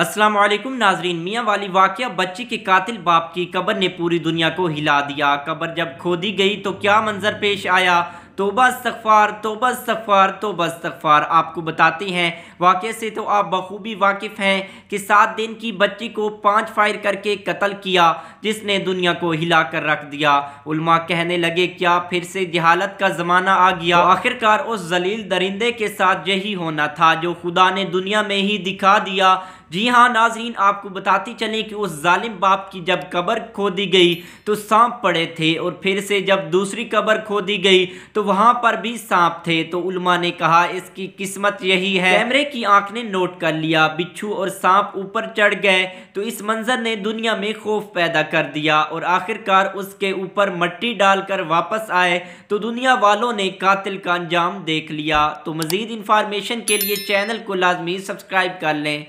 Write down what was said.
अस्सलाम वालेकुम नाजरीन मियाँ वाली वाक़ बच्ची के कातिल बाप की कब्र ने पूरी दुनिया को हिला दिया कब्र जब खोदी गई तो क्या मंजर पेश आया तोबा सफ़ार तोबा सफ़ार तोबा सफ़ार आपको बताते हैं वाक़े से तो आप बखूबी वाकिफ़ हैं कि सात दिन की बच्ची को पाँच फायर करके कत्ल किया जिसने दुनिया को हिला कर रख दिया उल्मा कहने लगे क्या फिर से जहालत का ज़माना आ गया तो आखिरकार उस जलील दरिंदे के साथ यही होना था जो खुदा ने दुनिया में ही दिखा दिया जी हाँ नाजरीन आपको बताती चलें कि उस जालिम बाप की जब कबर खोदी गई तो सांप पड़े थे और फिर से जब दूसरी कबर खोदी गई तो वहाँ पर भी सांप थे तो उल्मा ने कहा इसकी किस्मत यही है कैमरे की आंख ने नोट कर लिया बिच्छू और सांप ऊपर चढ़ गए तो इस मंजर ने दुनिया में खौफ पैदा कर दिया और आखिरकार उसके ऊपर मट्टी डालकर वापस आए तो दुनिया वालों ने कातिल का अंजाम देख लिया तो मज़ीद इंफॉर्मेशन के लिए चैनल को लाजमी सब्सक्राइब कर लें